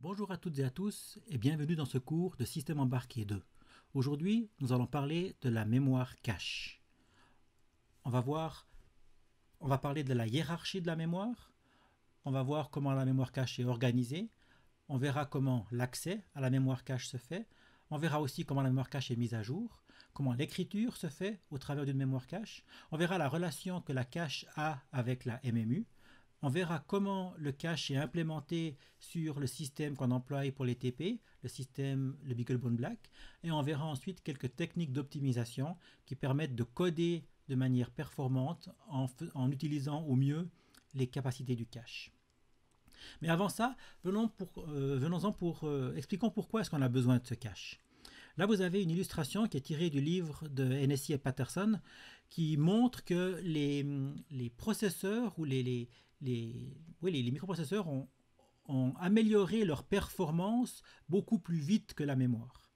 Bonjour à toutes et à tous et bienvenue dans ce cours de Système embarqué 2. Aujourd'hui, nous allons parler de la mémoire cache. On va voir, on va parler de la hiérarchie de la mémoire, on va voir comment la mémoire cache est organisée, on verra comment l'accès à la mémoire cache se fait, on verra aussi comment la mémoire cache est mise à jour, comment l'écriture se fait au travers d'une mémoire cache, on verra la relation que la cache a avec la MMU, on verra comment le cache est implémenté sur le système qu'on emploie pour les TP, le système, le BeagleBone Black, et on verra ensuite quelques techniques d'optimisation qui permettent de coder de manière performante en, utilisant au mieux les capacités du cache. Mais avant ça, euh, venons-en pour, venons euh, pour expliquons pourquoi est-ce qu'on a besoin de ce cache. Là, vous avez une illustration qui est tirée du livre de NSI et Patterson qui montre que les, processeurs ou les, les, microprocesseurs ont, ont amélioré leur performance beaucoup plus vite que la mémoire.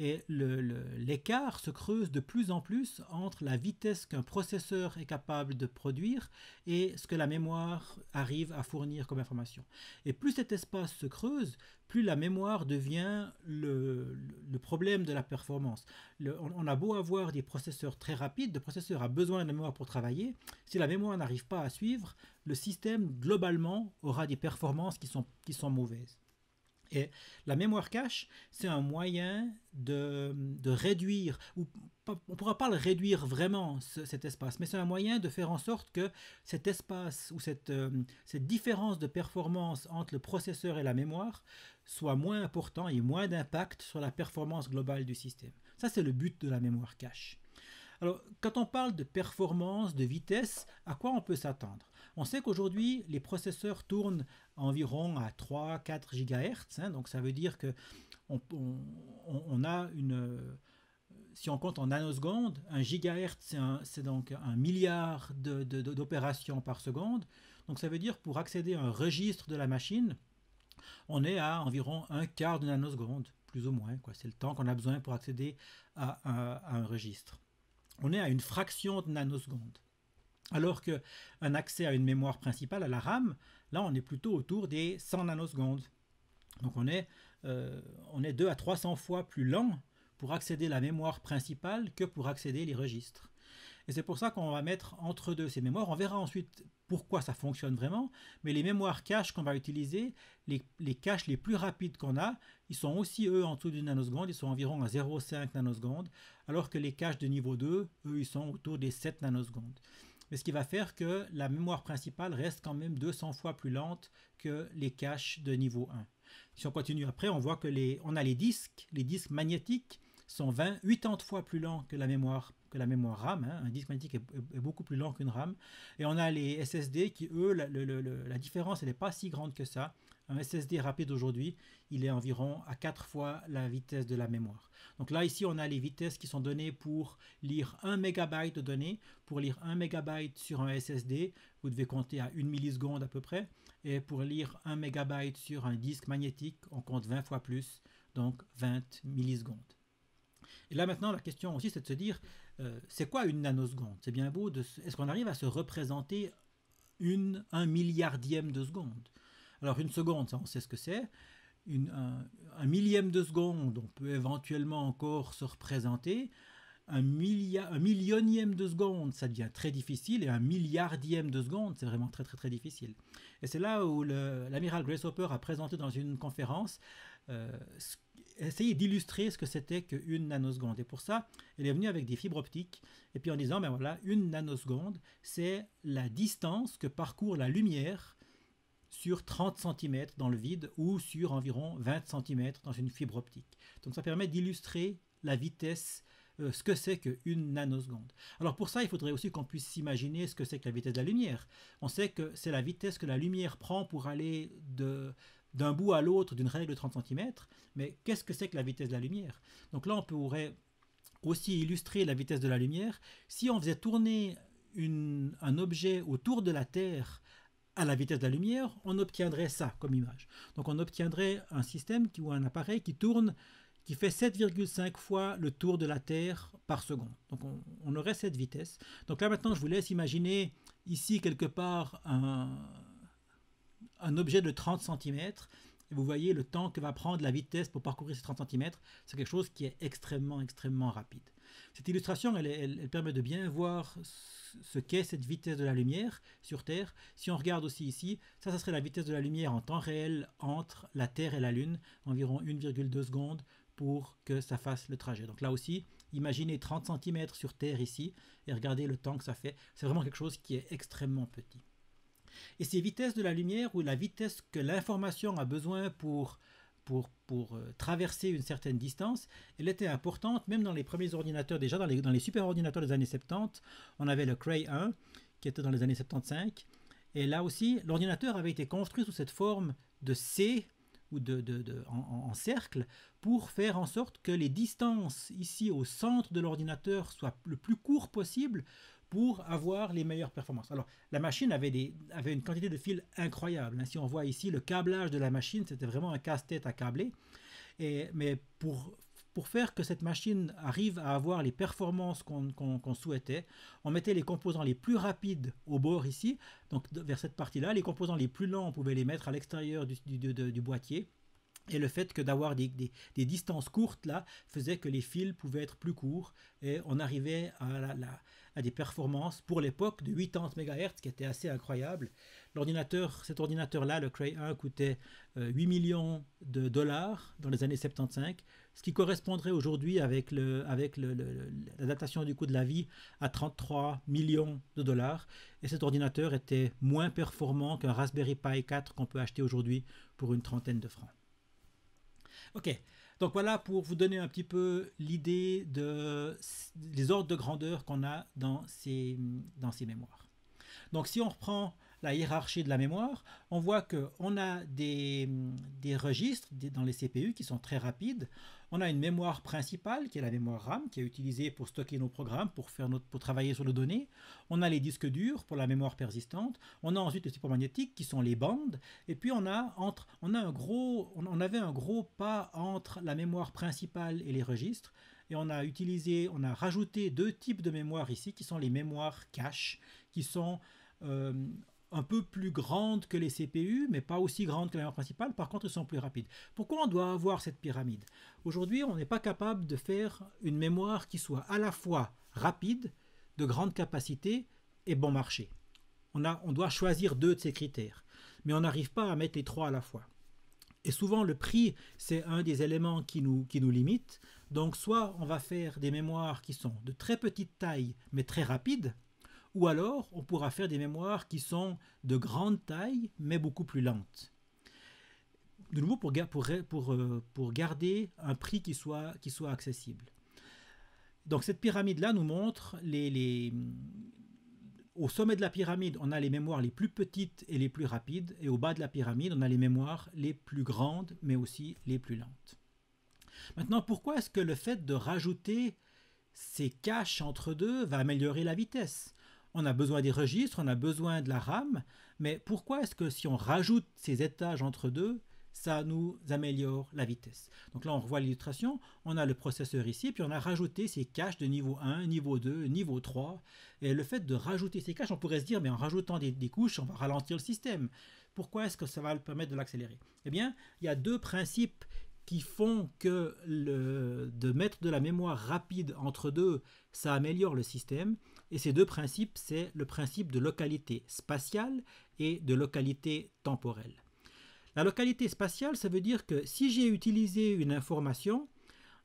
Et l'écart se creuse de plus en plus entre la vitesse qu'un processeur est capable de produire et ce que la mémoire arrive à fournir comme information. Et plus cet espace se creuse, plus la mémoire devient le, problème de la performance. on, a beau avoir des processeurs très rapides, le processeur a besoin de la mémoire pour travailler. Si la mémoire n'arrive pas à suivre, le système globalement aura des performances qui sont mauvaises. Et la mémoire cache, c'est un moyen de, réduire, ou on ne pourra pas le réduire vraiment, cet espace, mais c'est un moyen de faire en sorte que cet espace ou cette, euh, cette différence de performance entre le processeur et la mémoire soit moins important et moins d'impact sur la performance globale du système. Ça, c'est le but de la mémoire cache. Alors, quand on parle de performance, de vitesse, à quoi on peut s'attendre on sait qu'aujourd'hui, les processeurs tournent environ à 3-4 GHz, hein, donc ça veut dire que on, a une euh, si on compte en nanosecondes, un gigahertz, c'est donc un milliard d'opérations par seconde. Donc ça veut dire pour accéder à un registre de la machine, on est à environ un quart de nanoseconde, plus ou moins. C'est le temps qu'on a besoin pour accéder à un, à un registre. On est à une fraction de nanoseconde. Alors qu'un accès à une mémoire principale, à la RAM, là on est plutôt autour des 100 nanosecondes. Donc on est, 2 euh, à 300 fois plus lent pour accéder à la mémoire principale que pour accéder les registres. Et c'est pour ça qu'on va mettre entre deux ces mémoires. On verra ensuite pourquoi ça fonctionne vraiment, mais les mémoires cache qu'on va utiliser, les, les caches les plus rapides qu'on a, ils sont aussi eux en dessous d'une nanoseconde, ils sont environ à 0,5 nanosecondes, alors que les caches de niveau 2, eux, ils sont autour des 7 nanosecondes ce qui va faire que la mémoire principale reste quand même 200 fois plus lente que les caches de niveau 1. Si on continue après, on voit que on a les disques, les disques magnétiques sont 20, 80 fois plus lents que la mémoire, que la mémoire RAM. Hein. Un disque magnétique est, beaucoup plus lent qu'une RAM. Et on a les SSD qui, eux, la, différence, n'est pas si grande que ça. Un SSD rapide aujourd'hui, il est environ à 4 fois la vitesse de la mémoire. Donc là, ici, on a les vitesses qui sont données pour lire 1 MB de données. Pour lire 1 MB sur un SSD, vous devez compter à 1 milliseconde à peu près. Et pour lire 1 MB sur un disque magnétique, on compte 20 fois plus, donc 20 millisecondes. Et là maintenant, la question aussi, c'est de se dire, euh, c'est quoi une nanoseconde C'est bien beau, est-ce qu'on arrive à se représenter une, un milliardième de seconde alors une seconde, on sait ce que c'est. Un, millième de seconde, on peut éventuellement encore se représenter. Un, un millionième de seconde, ça devient très difficile, et un milliardième de seconde, c'est vraiment très très très difficile. Et c'est là où l'amiral Grace Hopper a présenté dans une conférence, euh, essayé d'illustrer ce que c'était qu'une nanoseconde. Et pour ça, elle est venue avec des fibres optiques, et puis en disant, ben voilà, une nanoseconde, c'est la distance que parcourt la lumière sur 30 cm dans le vide ou sur environ 20 cm dans une fibre optique. Donc ça permet d'illustrer la vitesse euh, ce que c'est qu'une nanoseconde. Alors pour ça, il faudrait aussi qu'on puisse s'imaginer ce que c'est que la vitesse de la lumière. On sait que c'est la vitesse que la lumière prend pour aller d'un bout à l'autre d'une règle de 30 cm, mais qu'est-ce que c'est que la vitesse de la lumière Donc là, on pourrait aussi illustrer la vitesse de la lumière si on faisait tourner un objet autour de la Terre à la vitesse de la lumière, on obtiendrait ça comme image. Donc on obtiendrait un système qui, ou un appareil qui tourne, qui fait 7,5 fois le tour de la Terre par seconde. Donc on, aurait cette vitesse. Donc là maintenant, je vous laisse imaginer ici quelque part un, un objet de 30 cm vous voyez le temps que va prendre la vitesse pour parcourir ces 30 cm, c'est quelque chose qui est extrêmement, extrêmement rapide. Cette illustration, elle, permet de bien voir ce qu'est cette vitesse de la lumière sur Terre. Si on regarde aussi ici, ça, ça serait la vitesse de la lumière en temps réel entre la Terre et la Lune, environ 1,2 secondes pour que ça fasse le trajet. Donc là aussi, imaginez 30 cm sur Terre ici et regardez le temps que ça fait. C'est vraiment quelque chose qui est extrêmement petit. Et ces vitesses de la lumière ou la vitesse que l'information a besoin pour, euh, traverser une certaine distance, elle était importante même dans les premiers ordinateurs, déjà dans les, dans super ordinateurs des années 70. On avait le Cray 1 qui était dans les années 75. Et là aussi, l'ordinateur avait été construit sous cette forme de C ou de, en, en, cercle pour faire en sorte que les distances ici au centre de l'ordinateur soient le plus court possible pour avoir les meilleures performances. Alors, la machine avait, des, avait une quantité de fils incroyable. Hein. Si on voit ici, le câblage de la machine, c'était vraiment un casse-tête à câbler. mais pour, faire que cette machine arrive à avoir les performances qu'on souhaitait, on mettait les composants les plus rapides au bord ici, donc vers cette partie-là. Les composants les plus lents, on pouvait les mettre à l'extérieur du boîtier. Et le fait que d'avoir des, distances courtes là faisait que les fils pouvaient être plus courts et on arrivait à, la, à des performances pour l'époque de 80 MHz qui était assez incroyable. L'ordinateur, cet ordinateur là, le Cray 1, coûtait 8 euh, millions de dollars dans les années 75, ce qui correspondrait aujourd'hui avec, le, avec l'adaptation du coût de la vie à 33 millions de dollars. Et cet ordinateur était moins performant qu'un Raspberry Pi 4 qu'on peut acheter aujourd'hui pour une trentaine de francs. Ok, donc voilà pour vous donner un petit peu l'idée des ordres de grandeur qu'on a dans ces, mémoires. Donc si on reprend la hiérarchie de la mémoire, on voit qu'on a des, registres dans les CPU qui sont très rapides. On a une mémoire principale, qui est la mémoire RAM, qui est utilisée pour stocker nos programmes, pour, faire notre, pour travailler sur nos données. On a les disques durs pour la mémoire persistante. On a ensuite les supports magnétiques, qui sont les bandes. Et puis on, a entre, on, a un gros, on avait un gros pas entre la mémoire principale et les registres et on a utilisé, on a rajouté deux types de mémoire ici qui sont les mémoires cache, qui sont euh, un peu plus grandes que les CPU, mais pas aussi grandes que la mémoire principale. Par contre, ils sont plus rapides. Pourquoi on doit avoir cette pyramide Aujourd'hui, on n'est pas capable de faire une mémoire qui soit à la fois rapide, de grande capacité et bon marché. On, a, on doit choisir deux de ces critères, mais on n'arrive pas à mettre les trois à la fois. Et souvent, le prix, c'est un des éléments qui nous, qui nous limite. Donc, soit on va faire des mémoires qui sont de très petite taille, mais très rapides, ou alors, on pourra faire des mémoires qui sont de grande taille, mais beaucoup plus lentes. De nouveau, pour, euh, garder un prix qui soit, accessible. Donc cette pyramide-là nous montre Au sommet de la pyramide, on a les mémoires les plus petites et les plus rapides, et au bas de la pyramide, on a les mémoires les plus grandes, mais aussi les plus lentes. Maintenant, pourquoi est-ce que le fait de rajouter ces caches entre deux va améliorer la vitesse on a besoin des registres, on a besoin de la RAM, mais pourquoi est-ce que si on rajoute ces étages entre deux, ça nous améliore la vitesse. Donc là, on revoit l'illustration, on a le processeur ici, puis on a rajouté ces caches de niveau 1, niveau 2, niveau 3. Et le fait de rajouter ces caches, on pourrait se dire, mais en rajoutant des, couches, on va ralentir le système. Pourquoi est-ce que ça va le permettre de l'accélérer Eh bien, il y a deux principes qui font que de mettre de la mémoire rapide entre deux, ça améliore le système. Et ces deux principes, c'est le principe de localité spatiale et de localité temporelle. La localité spatiale, ça veut dire que si j'ai utilisé une information,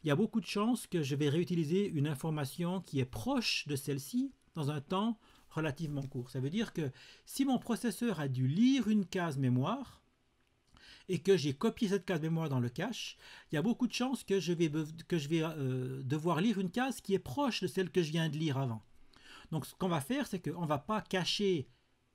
il y a beaucoup de chances que je vais réutiliser une information qui est proche de celle-ci dans un temps relativement court. Ça veut dire que si mon processeur a dû lire une case mémoire, et que j'ai copié cette case mémoire dans le cache, il y a beaucoup de chances que je vais, que je vais euh, devoir lire une case qui est proche de celle que je viens de lire avant. Donc ce qu'on va faire, c'est qu'on ne va pas cacher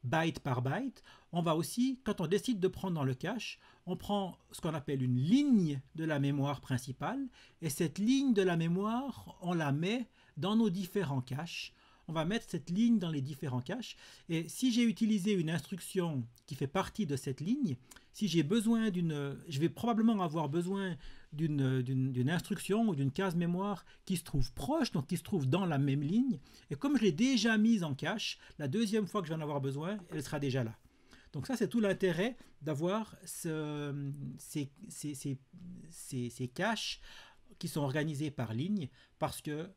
byte par byte. On va aussi, quand on décide de prendre dans le cache, on prend ce qu'on appelle une ligne de la mémoire principale. Et cette ligne de la mémoire, on la met dans nos différents caches. On va mettre cette ligne dans les différents caches. Et si j'ai utilisé une instruction qui fait partie de cette ligne, si j'ai besoin d'une... Je vais probablement avoir besoin euh, d'une instruction ou d'une case mémoire qui se trouve proche, donc qui se trouve dans la même ligne. Et comme je l'ai déjà mise en cache, la deuxième fois que je vais en avoir besoin, elle sera déjà là. Donc ça, c'est tout l'intérêt d'avoir ces, caches qui sont organisés par ligne, parce que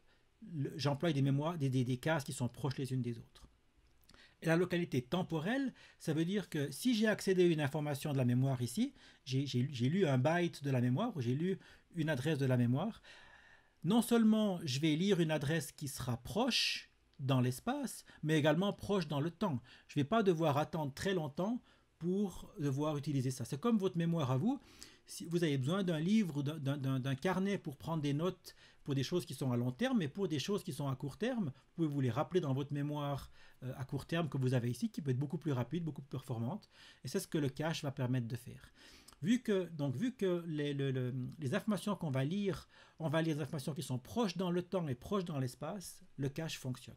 j'emploie des mémoires, des, des, des cases qui sont proches les unes des autres. Et la localité temporelle, ça veut dire que si j'ai accédé à une information de la mémoire ici, j'ai lu un byte de la mémoire ou j'ai lu une adresse de la mémoire, non seulement je vais lire une adresse qui sera proche dans l'espace, mais également proche dans le temps. Je ne vais pas devoir attendre très longtemps pour devoir utiliser ça. C'est comme votre mémoire à vous. Si vous avez besoin d'un livre, d'un carnet pour prendre des notes pour des choses qui sont à long terme, mais pour des choses qui sont à court terme, vous pouvez vous les rappeler dans votre mémoire euh, à court terme que vous avez ici, qui peut être beaucoup plus rapide, beaucoup plus performante. Et c'est ce que le cache va permettre de faire. Vu que, donc, vu que les, les informations qu'on va lire, on va lire les informations qui sont proches dans le temps et proches dans l'espace, le cache fonctionne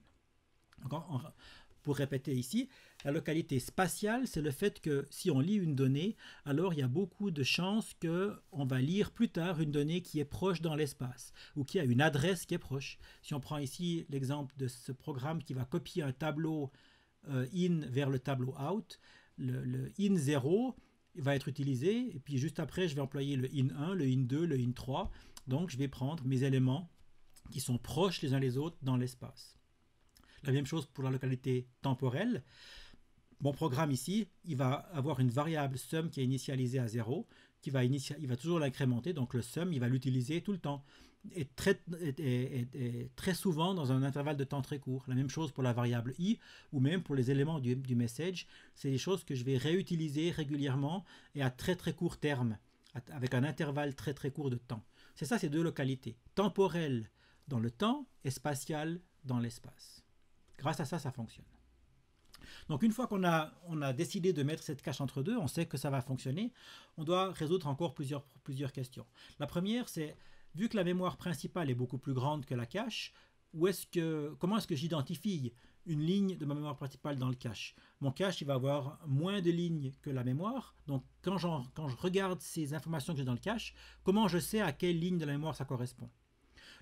pour répéter ici, la localité spatiale, c'est le fait que si on lit une donnée, alors il y a beaucoup de chances qu'on va lire plus tard une donnée qui est proche dans l'espace ou qui a une adresse qui est proche. Si on prend ici l'exemple de ce programme qui va copier un tableau euh, in vers le tableau out, le, le in 0 va être utilisé et puis juste après je vais employer le in 1, le in 2, le in 3. Donc je vais prendre mes éléments qui sont proches les uns les autres dans l'espace. La même chose pour la localité temporelle. Mon programme ici, il va avoir une variable sum qui est initialisée à 0, qui va, il va toujours l'incrémenter, donc le sum, il va l'utiliser tout le temps, et très, souvent dans un intervalle de temps très court. La même chose pour la variable i, ou même pour les éléments du, du message, c'est des choses que je vais réutiliser régulièrement et à très très court terme, avec un intervalle très très court de temps. C'est ça ces deux localités, temporelle dans le temps et spatiale dans l'espace. Grâce à ça, ça fonctionne. Donc une fois qu'on a, décidé de mettre cette cache entre deux, on sait que ça va fonctionner, on doit résoudre encore plusieurs, questions. La première, c'est, vu que la mémoire principale est beaucoup plus grande que la cache, comment est-ce que j'identifie une ligne de ma mémoire principale dans le cache Mon cache, il va avoir moins de lignes que la mémoire, donc quand, quand je regarde ces informations que j'ai dans le cache, comment je sais à quelle ligne de la mémoire ça correspond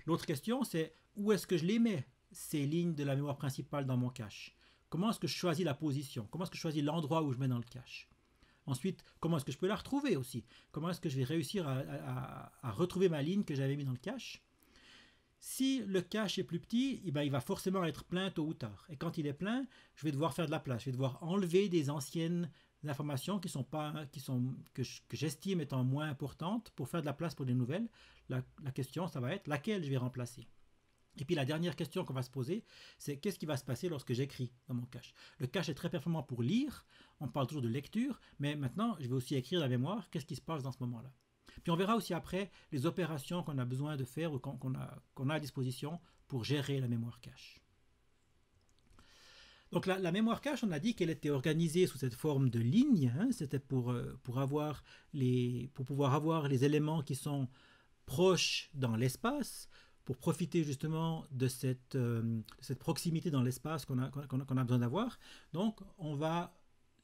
L'autre question, c'est où est-ce que je les mets ces lignes de la mémoire principale dans mon cache Comment est-ce que je choisis la position Comment est-ce que je choisis l'endroit où je mets dans le cache Ensuite, comment est-ce que je peux la retrouver aussi Comment est-ce que je vais réussir à, retrouver ma ligne que j'avais mise dans le cache Si le cache est plus petit, eh ben, il va forcément être plein tôt ou tard. Et quand il est plein, je vais devoir faire de la place. Je vais devoir enlever des anciennes informations qui sont pas, qui sont, que j'estime étant moins importantes pour faire de la place pour des nouvelles. la question, ça va être laquelle je vais remplacer. Et puis la dernière question qu'on va se poser, c'est qu'est-ce qui va se passer lorsque j'écris dans mon cache Le cache est très performant pour lire, on parle toujours de lecture, mais maintenant je vais aussi écrire la mémoire, qu'est-ce qui se passe dans ce moment-là Puis on verra aussi après les opérations qu'on a besoin de faire ou qu'on a, à disposition pour gérer la mémoire cache. Donc la, mémoire cache, on a dit qu'elle était organisée sous cette forme de ligne. Hein. C'était pour, euh, pour, avoir les, pour pouvoir avoir les éléments qui sont proches dans l'espace, pour profiter justement de cette, euh, proximité dans l'espace qu'on a, besoin d'avoir. Donc on va,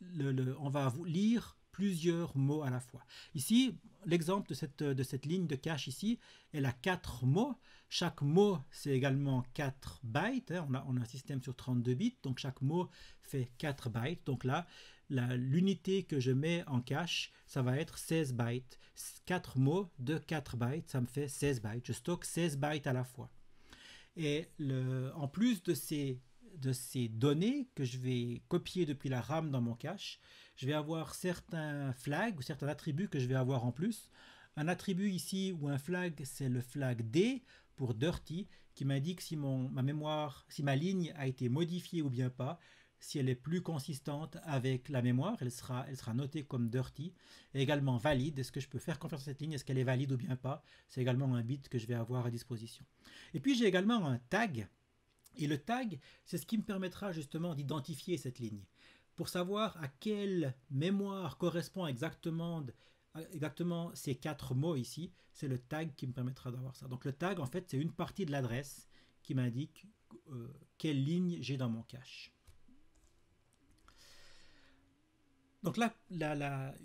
le, on va lire plusieurs mots à la fois. Ici, l'exemple de cette, ligne de cache ici, elle a quatre mots. Chaque mot, c'est également 4 bytes. Hein. On, a, on, a, un système sur 32 bits, donc chaque mot fait 4 bytes. Donc là, l'unité que je mets en cache, ça va être 16 bytes. 4 mots de 4 bytes, ça me fait 16 bytes. Je stocke 16 bytes à la fois. Et en plus de ces, données que je vais copier depuis la RAM dans mon cache, je vais avoir certains flags ou certains attributs que je vais avoir en plus. Un attribut ici ou un flag, c'est le flag D pour dirty qui m'indique si mon, ma mémoire, si ma ligne a été modifiée ou bien pas. Si elle est plus consistante avec la mémoire, elle sera, notée comme dirty. également valide, est-ce que je peux faire confiance à cette ligne, est-ce qu'elle est valide ou bien pas C'est également un bit que je vais avoir à disposition. Et puis j'ai également un tag. Et le tag, c'est ce qui me permettra justement d'identifier cette ligne. Pour savoir à quelle mémoire correspond exactement ces quatre mots ici, c'est le tag qui me permettra d'avoir ça. Donc le tag, en fait, c'est une partie de l'adresse qui m'indique euh, quelle ligne j'ai dans mon cache. Donc là,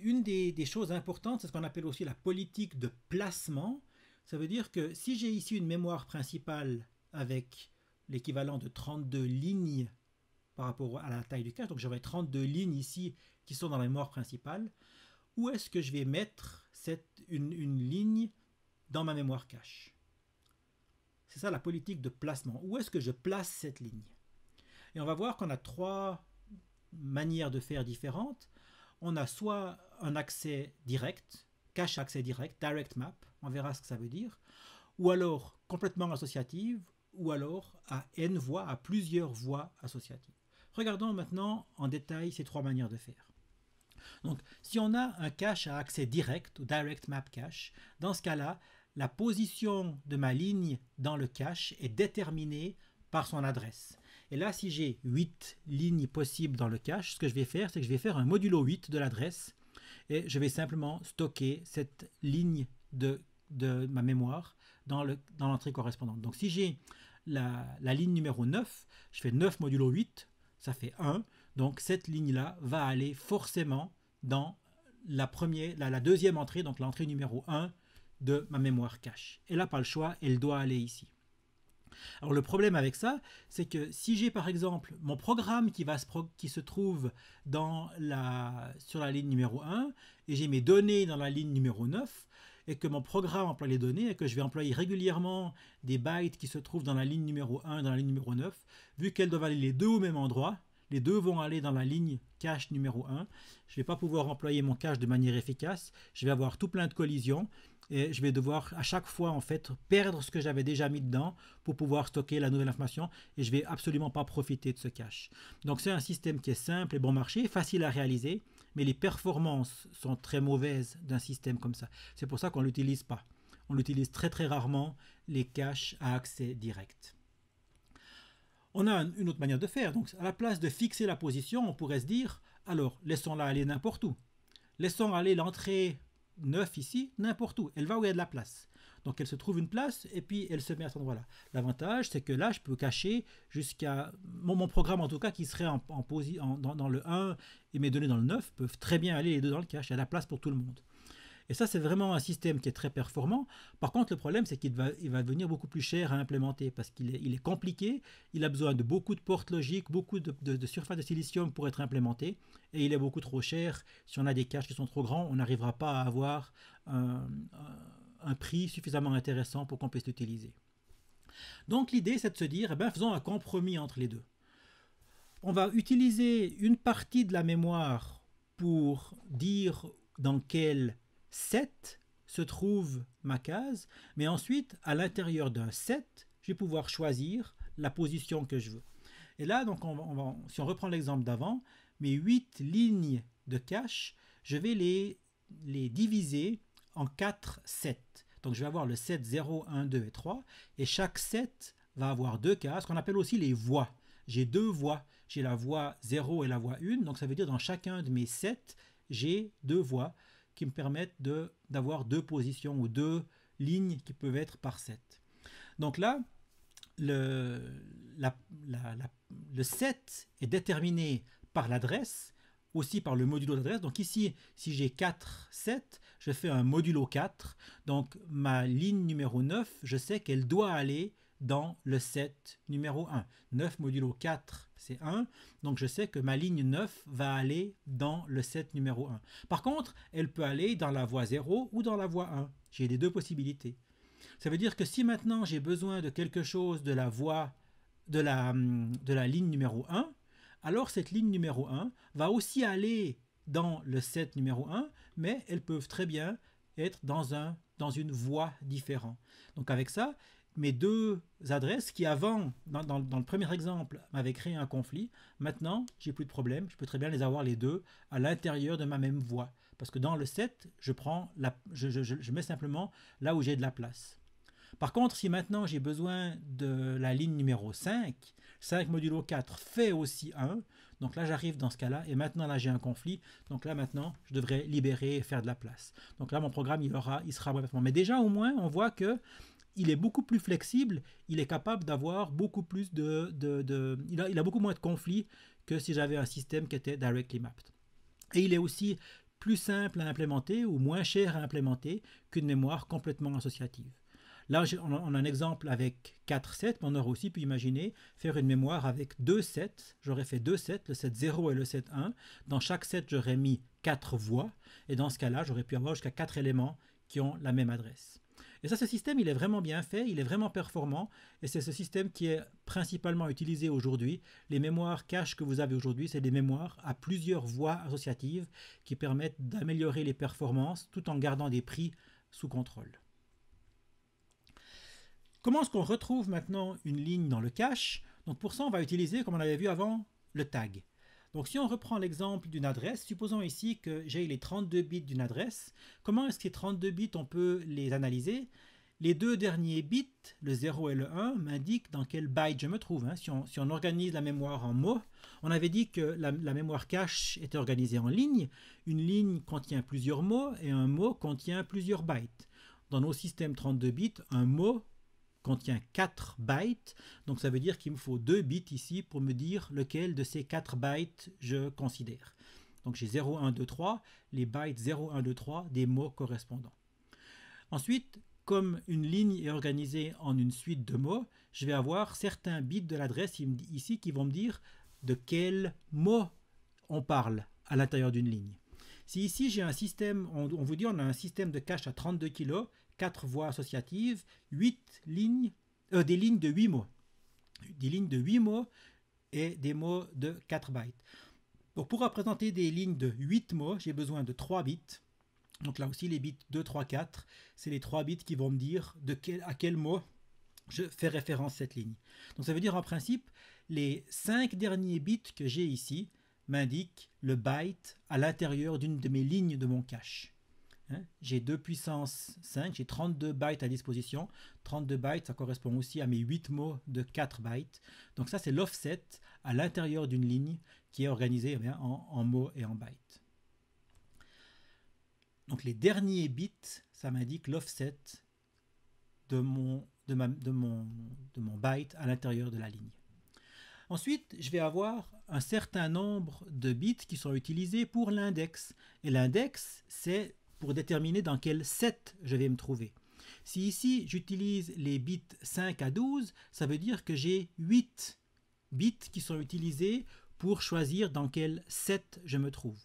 une des, choses importantes, c'est ce qu'on appelle aussi la politique de placement. Ça veut dire que si j'ai ici une mémoire principale avec l'équivalent de 32 lignes par rapport à la taille du cache, donc j'aurai 32 lignes ici qui sont dans la mémoire principale, où est-ce que je vais mettre une ligne dans ma mémoire cache C'est ça la politique de placement. Où est-ce que je place cette ligne Et on va voir qu'on a trois manières de faire différentes on a soit un accès direct, cache accès direct, direct map, on verra ce que ça veut dire, ou alors complètement associative, ou alors à n voies, à plusieurs voies associatives. Regardons maintenant en détail ces trois manières de faire. Donc, si on a un cache à accès direct, ou direct map cache, dans ce cas-là, la position de ma ligne dans le cache est déterminée par son adresse. Et là, si j'ai 8 lignes possibles dans le cache, ce que je vais faire, c'est que je vais faire un modulo 8 de l'adresse et je vais simplement stocker cette ligne de, de ma mémoire dans l'entrée le, dans correspondante. Donc si j'ai la, ligne numéro 9, je fais 9 modulo 8, ça fait 1. Donc cette ligne-là va aller forcément dans la, la, deuxième entrée, donc l'entrée numéro 1 de ma mémoire cache. Elle là, pas le choix, elle doit aller ici. Alors le problème avec ça, c'est que si j'ai par exemple mon programme qui, se, trouve sur la ligne numéro 1 et j'ai mes données dans la ligne numéro 9 et que mon programme emploie les données et que je vais employer régulièrement des bytes qui se trouvent dans la ligne numéro 1 et dans la ligne numéro 9, vu qu'elles doivent aller les deux au même endroit, les deux vont aller dans la ligne cache numéro 1. Je ne vais pas pouvoir employer mon cache de manière efficace. Je vais avoir tout plein de collisions et je vais devoir à chaque fois en fait perdre ce que j'avais déjà mis dedans pour pouvoir stocker la nouvelle information et je vais absolument pas profiter de ce cache. Donc c'est un système qui est simple et bon marché, facile à réaliser, mais les performances sont très mauvaises d'un système comme ça. C'est pour ça qu'on l'utilise pas. On l'utilise très très rarement les caches à accès direct on a une autre manière de faire. Donc, à la place de fixer la position, on pourrait se dire, alors, laissons-la aller n'importe où. Laissons aller l'entrée 9 ici, n'importe où. Elle va où il y a de la place. Donc, elle se trouve une place et puis elle se met à cet endroit-là. L'avantage, c'est que là, je peux cacher jusqu'à... Mon, programme, en tout cas, qui serait en, dans, dans, le 1 et mes données dans le 9, peuvent très bien aller les deux dans le cache. Il y a de la place pour tout le monde. Et ça, c'est vraiment un système qui est très performant. Par contre, le problème, c'est qu'il va, il devenir beaucoup plus cher à implémenter parce qu'il est, il est, compliqué, il a besoin de beaucoup de portes logiques, beaucoup de, de, de surface de silicium pour être implémenté, et il est beaucoup trop cher. Si on a des caches qui sont trop grands, on n'arrivera pas à avoir un, prix suffisamment intéressant pour qu'on puisse l'utiliser. Donc l'idée, c'est de se dire, eh ben, faisons un compromis entre les deux. On va utiliser une partie de la mémoire pour dire dans quelle 7 se trouve ma case, mais ensuite, à l'intérieur d'un 7, je vais pouvoir choisir la position que je veux. Et là, donc, si on reprend l'exemple d'avant, mes 8 lignes de cache, je vais les, diviser en 4 sets. Donc je vais avoir le 7, 0, 1, 2 et 3. Et chaque 7 va avoir deux cases, qu'on appelle aussi les voies. J'ai deux voies. J'ai la voie 0 et la voie 1. Donc ça veut dire dans chacun de mes 7, j'ai deux voies qui me permettent d'avoir deux positions ou deux lignes qui peuvent être par 7. Donc là, le, la, la, le set est déterminé par l'adresse, aussi par le modulo d'adresse. Donc ici, si j'ai 4, 7, je fais un modulo 4. Donc ma ligne numéro 9, je sais qu'elle doit aller dans le set numéro 1. 9 modulo 4 c'est 1. Donc je sais que ma ligne 9 va aller dans le set numéro 1. Par contre, elle peut aller dans la voie 0 ou dans la voie 1. J'ai les deux possibilités. Ça veut dire que si maintenant j'ai besoin de quelque chose de la voie de la, hum, de la ligne numéro 1, alors cette ligne numéro 1 va aussi aller dans le set numéro 1, mais elles peuvent très bien être dans, un, dans une voie différente. Donc avec ça, mes deux adresses qui avant, dans, le premier exemple, m'avaient créé un conflit, maintenant, j'ai plus de problème, je peux très bien les avoir les deux à l'intérieur de ma même voie. Parce que dans le set, je, prends la, je, mets simplement là où j'ai de la place. Par contre, si maintenant j'ai besoin de la ligne numéro 5, 5 modulo 4 fait aussi 1, donc là j'arrive dans ce cas-là, et maintenant là j'ai un conflit, donc là maintenant je devrais libérer et faire de la place. Donc là mon programme il, aura, il sera Mais déjà au moins on voit que il est beaucoup plus flexible, il est capable d'avoir beaucoup plus de... il, a, beaucoup moins de conflits que si j'avais un système qui était directly mapped. Et il est aussi plus simple à implémenter ou moins cher à implémenter qu'une mémoire complètement associative. Là, on a un exemple avec 4 sets, mais on aurait aussi pu imaginer faire une mémoire avec 2 sets. J'aurais fait 2 sets, le set 0 et le set 1. Dans chaque set, j'aurais mis 4 voix, Et dans ce cas-là, j'aurais pu avoir jusqu'à 4 éléments qui ont la même adresse. Et ça, ce système, il est vraiment bien fait, il est vraiment performant, et c'est ce système qui est principalement utilisé aujourd'hui. Les mémoires cache que vous avez aujourd'hui, c'est des mémoires à plusieurs voies associatives qui permettent d'améliorer les performances tout en gardant des prix sous contrôle. Comment est-ce qu'on retrouve maintenant une ligne dans le cache Donc pour ça, on va utiliser, comme on l'avait vu avant, le tag. Donc si on reprend l'exemple d'une adresse, supposons ici que j'ai les 32 bits d'une adresse. Comment est-ce que ces 32 bits, on peut les analyser les deux derniers bits, le 0 et le 1, m'indiquent dans quel byte je me trouve. Hein. Si, on, organise la mémoire en mots, on avait dit que la, la, mémoire cache était organisée en lignes. Une ligne contient plusieurs mots et un mot contient plusieurs bytes. Dans nos systèmes 32 bits, un mot contient 4 bytes, donc ça veut dire qu'il me faut 2 bits ici pour me dire lequel de ces 4 bytes je considère. Donc j'ai 0, 1, 2, 3, les bytes 0, 1, 2, 3 des mots correspondants. Ensuite, comme une ligne est organisée en une suite de mots, je vais avoir certains bits de l'adresse ici qui vont me dire de quel mot on parle à l'intérieur d'une ligne. Si ici j'ai un système, on, vous dit on a un système de cache à 32 kg, 4 voies associatives, 8 lignes, euh, des lignes de 8 mots. Des lignes de 8 mots et des mots de 4 bytes. Donc pour représenter des lignes de 8 mots, j'ai besoin de 3 bits. Donc là aussi, les bits 2, 3, 4, c'est les 3 bits qui vont me dire de quel, à quel mot je fais référence cette ligne. Donc ça veut dire en principe, les 5 derniers bits que j'ai ici m'indiquent le byte à l'intérieur d'une de mes lignes de mon cache. Hein. j'ai 2 puissance 5, j'ai 32 bytes à disposition. 32 bytes, ça correspond aussi à mes 8 mots de 4 bytes. Donc ça, c'est l'offset à l'intérieur d'une ligne qui est organisée eh bien, en, mots et en bytes. Donc les derniers bits, ça m'indique l'offset de mon, de, de, mon, de mon byte à l'intérieur de la ligne. Ensuite, je vais avoir un certain nombre de bits qui sont utilisés pour l'index. Et l'index, c'est pour déterminer dans quel set je vais me trouver. Si ici j'utilise les bits 5 à 12, ça veut dire que j'ai 8 bits qui sont utilisés pour choisir dans quel set je me trouve.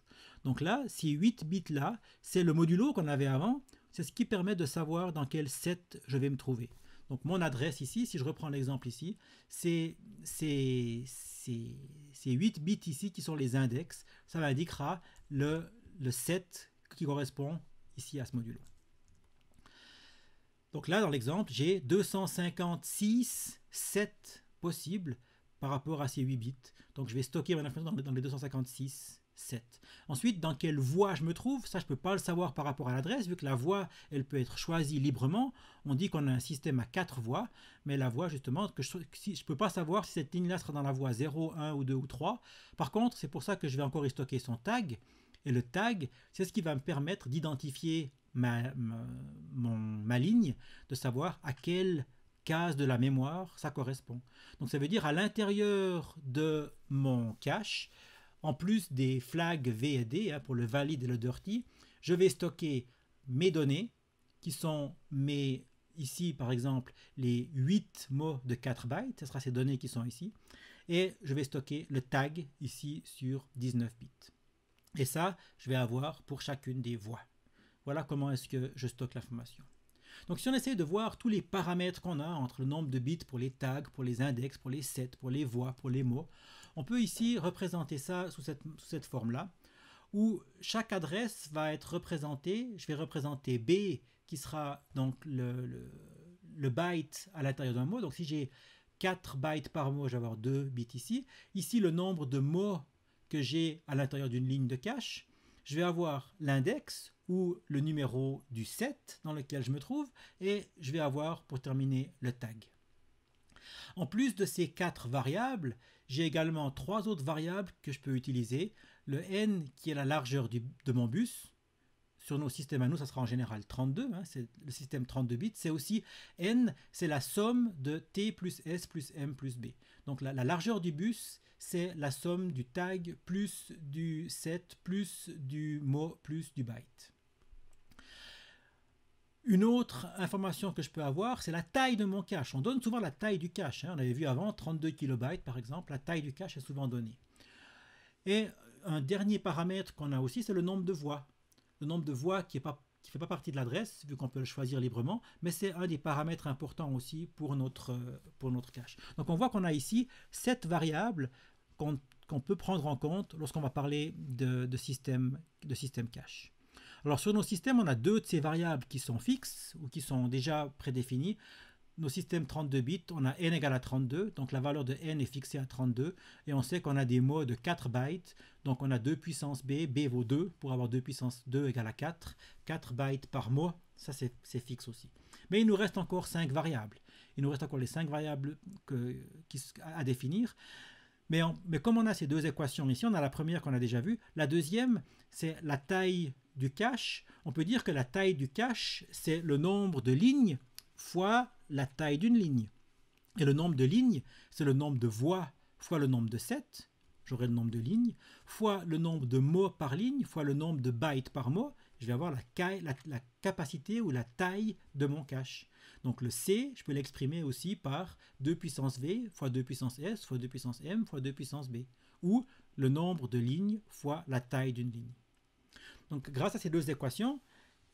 Donc là, ces 8 bits là, c'est le modulo qu'on avait avant, c'est ce qui permet de savoir dans quel set je vais me trouver. Donc mon adresse ici, si je reprends l'exemple ici, c'est ces 8 bits ici qui sont les index, ça m'indiquera le, le set qui correspond ici à ce module. Donc là, dans l'exemple, j'ai 256, 7 possibles par rapport à ces 8 bits. Donc je vais stocker mon information dans les 256, 7. Ensuite, dans quelle voie je me trouve, ça je ne peux pas le savoir par rapport à l'adresse, vu que la voie, elle peut être choisie librement. On dit qu'on a un système à 4 voies, mais la voie justement, que je ne peux pas savoir si cette ligne-là sera dans la voie 0, 1 ou 2 ou 3. Par contre, c'est pour ça que je vais encore y stocker son tag. Et le tag, c'est ce qui va me permettre d'identifier ma, ma ligne, de savoir à quelle case de la mémoire ça correspond. Donc ça veut dire à l'intérieur de mon cache, en plus des flags V hein, pour le valide et le dirty, je vais stocker mes données qui sont mes ici par exemple les 8 mots de 4 bytes, ce sera ces données qui sont ici, et je vais stocker le tag ici sur 19 bits. Et ça, je vais avoir pour chacune des voies. Voilà comment est-ce que je stocke l'information. Donc si on essaie de voir tous les paramètres qu'on a entre le nombre de bits pour les tags, pour les index, pour les sets, pour les voix, pour les mots, on peut ici représenter ça sous cette, forme-là, où chaque adresse va être représentée. Je vais représenter B, qui sera donc le, le byte à l'intérieur d'un mot. Donc si j'ai 4 bytes par mot, je vais avoir 2 bits ici. Ici, le nombre de mots que j'ai à l'intérieur d'une ligne de cache, je vais avoir l'index ou le numéro du set dans lequel je me trouve et je vais avoir pour terminer le tag. En plus de ces quatre variables, j'ai également trois autres variables que je peux utiliser. Le n qui est la largeur de mon bus. Sur nos systèmes à nous, ça sera en général 32, hein, c'est le système 32 bits. C'est aussi n, c'est la somme de t plus s plus m plus b. Donc la, largeur du bus, c'est la somme du tag plus du set plus du mot plus du byte. Une autre information que je peux avoir, c'est la taille de mon cache. On donne souvent la taille du cache. Hein. On avait vu avant 32 kilobytes par exemple. La taille du cache est souvent donnée. Et un dernier paramètre qu'on a aussi, c'est le nombre de voix. Le nombre de voix qui n'est pas qui ne fait pas partie de l'adresse, vu qu'on peut le choisir librement, mais c'est un des paramètres importants aussi pour notre, euh, pour notre cache. Donc on voit qu'on a ici sept variables qu'on peut prendre en compte lorsqu'on va parler de, de, système, de système cache. Alors sur nos systèmes, on a deux de ces variables qui sont fixes ou qui sont déjà prédéfinies nos systèmes 32 bits, on a n égale à 32, donc la valeur de n est fixée à 32, et on sait qu'on a des mots de 4 bytes, donc on a 2 puissance b, b vaut 2, pour avoir 2 puissance 2 égale à 4, 4 bytes par mot, ça c'est fixe aussi. Mais il nous reste encore 5 variables, il nous reste encore les 5 variables que, à, définir, mais, mais comme on a ces deux équations ici, on a la première qu'on a déjà vue, la deuxième c'est la taille du cache, on peut dire que la taille du cache c'est le nombre de lignes fois la taille d'une ligne. Et le nombre de lignes, c'est le nombre de voix fois le nombre de sets, j'aurai le nombre de lignes, fois le nombre de mots par ligne, fois le nombre de bytes par mot, je vais avoir la, la capacité ou la taille de mon cache. Donc le C, je peux l'exprimer aussi par 2 puissance V fois 2 puissance S fois 2 puissance M fois 2 puissance B, ou le nombre de lignes fois la taille d'une ligne. Donc grâce à ces deux équations,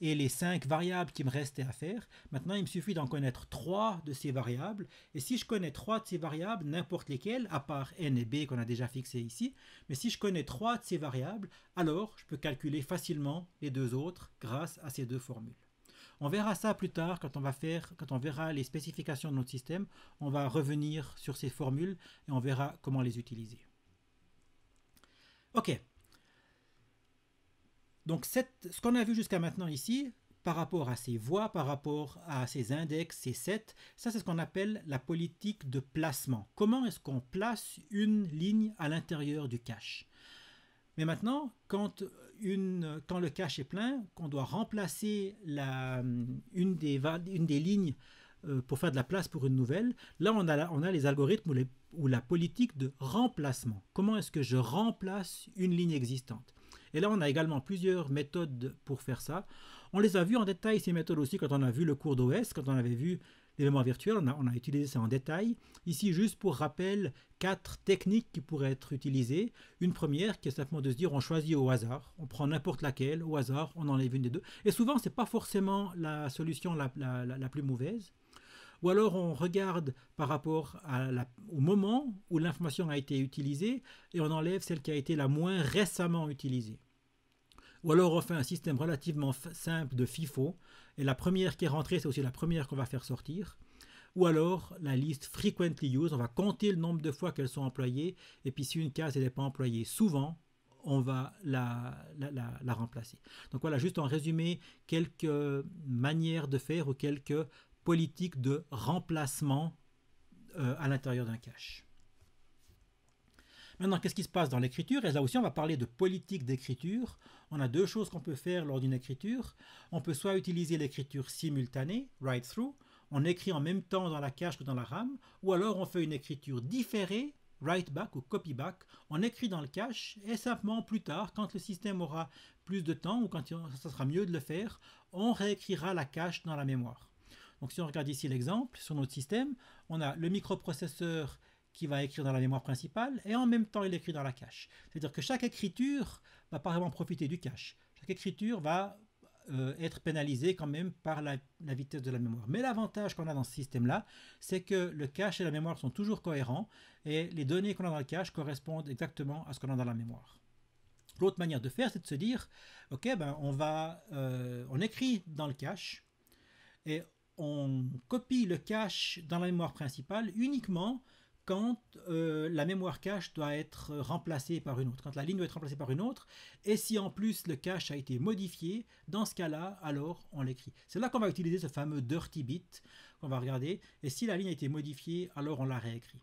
et les cinq variables qui me restaient à faire. Maintenant, il me suffit d'en connaître trois de ces variables. Et si je connais trois de ces variables, n'importe lesquelles, à part n et b qu'on a déjà fixé ici, mais si je connais trois de ces variables, alors je peux calculer facilement les deux autres grâce à ces deux formules. On verra ça plus tard quand on va faire, quand on verra les spécifications de notre système, on va revenir sur ces formules et on verra comment les utiliser. Ok, donc ce qu'on a vu jusqu'à maintenant ici, par rapport à ces voies, par rapport à ces index, ces 7, ça c'est ce qu'on appelle la politique de placement. Comment est-ce qu'on place une ligne à l'intérieur du cache mais maintenant, quand, le cache est plein, qu'on doit remplacer une, des, lignes euh, pour faire de la place pour une nouvelle, là on a, on a les algorithmes ou la politique de remplacement. Comment est-ce que je remplace une ligne existante et là, on a également plusieurs méthodes pour faire ça. On les a vues en détail, ces méthodes aussi, quand on a vu le cours d'OS, quand on avait vu l'élément virtuel, on a, utilisé ça en détail. Ici, juste pour rappel, quatre techniques qui pourraient être utilisées. Une première qui est simplement de se dire on choisit au hasard, on prend n'importe laquelle, au hasard, on enlève une des deux. Et souvent, ce n'est pas forcément la solution la plus mauvaise. Ou alors on regarde par rapport au moment où l'information a été utilisée et on enlève celle qui a été la moins récemment utilisée. Ou alors on fait un système relativement simple de FIFO et la première qui est rentrée, c'est aussi la première qu'on va faire sortir ou alors la liste frequently used, on va compter le nombre de fois qu'elles sont employées, et puis si une case n'est pas employée souvent, on va la, remplacer. Donc voilà, juste en résumé, quelques manières de faire ou quelques politique de remplacement euh, à l'intérieur d'un cache. Maintenant, qu'est-ce qui se passe dans l'écriture Et là aussi, on va parler de politique d'écriture. On a deux choses qu'on peut faire lors d'une écriture. On peut soit utiliser l'écriture simultanée, write-through, on écrit en même temps dans la cache que dans la RAM, ou alors on fait une écriture différée, write-back ou copy-back, on écrit dans le cache, et simplement plus tard, quand le système aura plus de temps, ou quand ça sera mieux de le faire, on réécrira la cache dans la mémoire. Donc si on regarde ici l'exemple, sur notre système, on a le microprocesseur qui va écrire dans la mémoire principale et en même temps il écrit dans la cache. C'est-à-dire que chaque écriture va pas vraiment profiter du cache. Chaque écriture va euh, être pénalisée quand même par la, vitesse de la mémoire. Mais l'avantage qu'on a dans ce système-là, c'est que le cache et la mémoire sont toujours cohérents et les données qu'on a dans le cache correspondent exactement à ce qu'on a dans la mémoire. L'autre manière de faire, c'est de se dire, ok, ben on va, euh, on écrit dans le cache et on copie le cache dans la mémoire principale uniquement quand euh, la mémoire cache doit être remplacée par une autre, quand la ligne doit être remplacée par une autre, et si en plus le cache a été modifié, dans ce cas-là, alors on l'écrit. C'est là qu'on va utiliser ce fameux dirty bit qu'on va regarder, et si la ligne a été modifiée, alors on la réécrit.